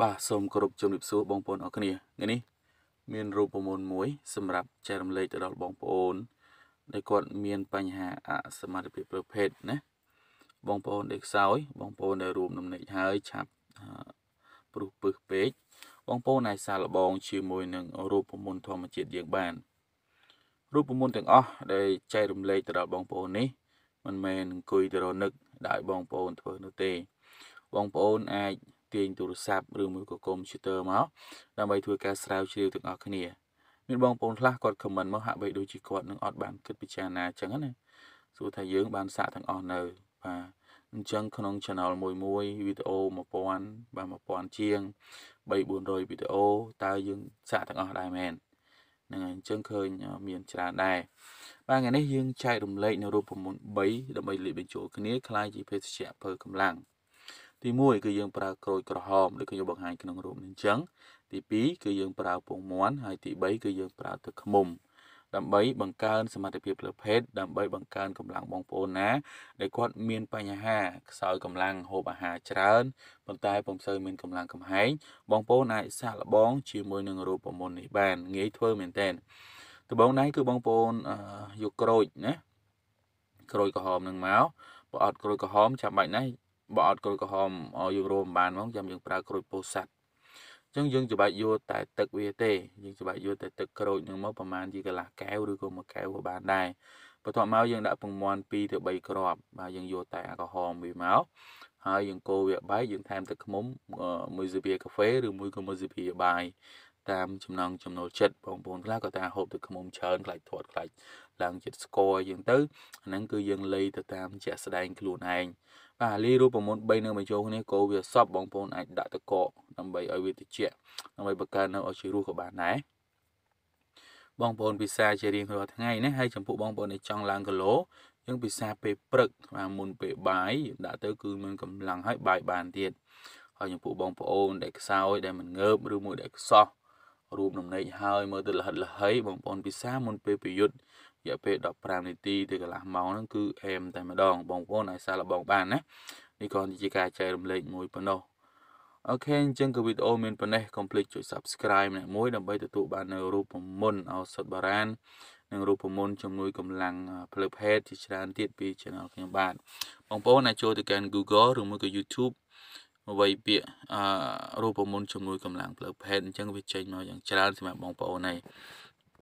បាទសូមគោរពជំរាបសួរបងប្អូនអរគ្នាថ្ងៃនេះមានរូបមន្តមួយ សម្រាប់ចែករំលែកទៅដល់បងប្អូនដែលគាត់មានបញ្ហាអសមត្ថភាពប្រភេទណាបងប្អូនដែលខ្សោយ បងប្អូនដែលរួមដំណេកហើយឆាប់ព្រោះពឹសពេកបងប្អូនអាចសាឡបង ជាមួយ នឹងរូបមន្តធម្មជាតិយើងបានរូបមន្តទាំងអស់ដែលចែករំលែកទៅដល់បងប្អូននេះមិនមែនអង្គុយទៅរនឹកដាក់ឲ្យបងប្អូនធ្វើនោះទេ បងប្អូនអាចទាញទូរស័ព្ទឬមួយក៏កុំព្យូទ័រមកដើម្បី ធ្វើការស្រាវជ្រាវទាំងអស់គ្នា មានបងប្អូនខ្លះគាត់ខមមិនមកហាក់បីដូចជាគាត់នឹងអត់បានគិតពិចារណាអញ្ចឹងណាសួរថាយើងបានសាកទាំងអស់នៅបាទអញ្ចឹងក្នុង channel មួយមួយវីដេអូ1000បាទ1000ជាង3400វីដេអូតើយើងសាកទាំងអស់ដែរមែនហ្នឹងហើយអញ្ចឹងឃើញមានច្រើនដែរបាទថ្ងៃនេះយើងចែករំលែកនៅរូបមន្ត3ដើម្បីលាយបញ្ចូលគ្នាคล้ายជាភេសជ្ជៈភើកម្លាំងទី1គឺយើងប្រើក្រូចក្រហមដូចខ្ញុំបង្ហាញក្នុងរូបនេះអញ្ចឹងទី2គឺយើងប្រើពងមាន់ហើយទី3គឺយើងប្រើទឹកឃ្មុំដើម្បីបង្កើនសមត្ថភាពផ្លូវភេទដើម្បីបង្កើនកម្លាំងបងប្អូនណាដែលគាត់មានបញ្ហាខ្សោយកម្លាំងហូបអាហារច្រើនប៉ុន្តែពុំសូវមានកម្លាំងកំហែងបងប្អូនអាចសាកល្បងជាមួយនឹងរូបមន្តនេះបាន ងាយធ្វើមែនទែនដំបូងណៃគឺបងប្អូនយកក្រូចណាក្រូចក្រហមនឹងមកបើអត់ក្រូចក្រហម ចាំបាច់ណាស់បើអត់ក្រូចក្រហមយើងរោមបានហ្មងចាំយើងប្រើក្រូចពោធិ៍សាត់អញ្ចឹងយើងច្បាច់យកតែទឹកវាទេយើងច្បាច់យកតែទឹកក្រូចនឹងមកប្រហែលជាកន្លះកែវឬក៏មួយកែវក៏បានដែរបន្ទាប់មកយើងដាក់ពងមាន់2ទៅ3គ្រាប់ បាទយើងយកតែអាកោហមវាមកហើយយើងកូរវាបែកយើងថែមទឹកឃ្មុំមួយស្លាបព្រាកាហ្វេឬមួយក៏មួយស្លាបព្រាបាយតាមចំណង់ចំណូលចិត្តបងប្អូនខ្លះក៏តែហូបទឹកឃ្មុំច្រើនខ្លាច់ធាត់ខ្លាច់ឡើងជាតិស្ករអីចឹងទៅអាហ្នឹងគឺយើងលៃទៅតាមជាក់ស្ដែងខ្លួនឯងបាទលីរូបមន្ត3នៅបញ្ចូលនេះក៏វាសពបងប្អូនអាចដាក់ទឹកកកដើម្បីឲ្យវាត្រជាក់ដើម្បីបង្កើននៅឲ្យជារសក៏បានដែរបងប្អូនពិសាជារៀងរាល់ថ្ងៃណាហើយចំពោះបងប្អូនដែលចង់ឡើងគីឡូយើងពិសាពេលព្រឹកបាទមុនពេលបាយដាក់ទៅគឺមានកម្លាំងហើយបាយបានទៀតហើយចំពោះបងប្អូនដែលខ្សោយដែលមិនងើបឬមួយដែលខ្សោះរូបដំណេកហើយមើលទៅលហិតលហិបងប្អូនពិសាមុនពេលប្រយុទ្ធរយៈពេល15នាទីទៅកន្លះម៉ោងហ្នឹងគឺអែមតែម្ដង បងប្អូនឲ្យសារលបងបានណានេះគ្រាន់តែជាការចែករំលែកមួយប៉ុណ្ណោះអូខេអញ្ចឹងក៏វីដេអូមានប៉ុណ្ណេះកុំភ្លេចជួយ Subscribe ម្នាក់មួយដើម្បីទទួលបាននៅរូបមន្តឱសថបារាណនិងរូបមន្តជំនួយកម្លាំងផ្លូវភេទជាច្រើនទៀតពី Channel ខ្ញុំបាទបងប្អូនអាចចូលទៅកាន់ Google ឬមួយក៏ YouTube អ្វីពាក្យអរូបមន្តជាមួយកម្លាំងផ្លូវភេទអញ្ចឹងវាចេញមកយ៉ាងច្រើនសម្រាប់បងប្អូនឯង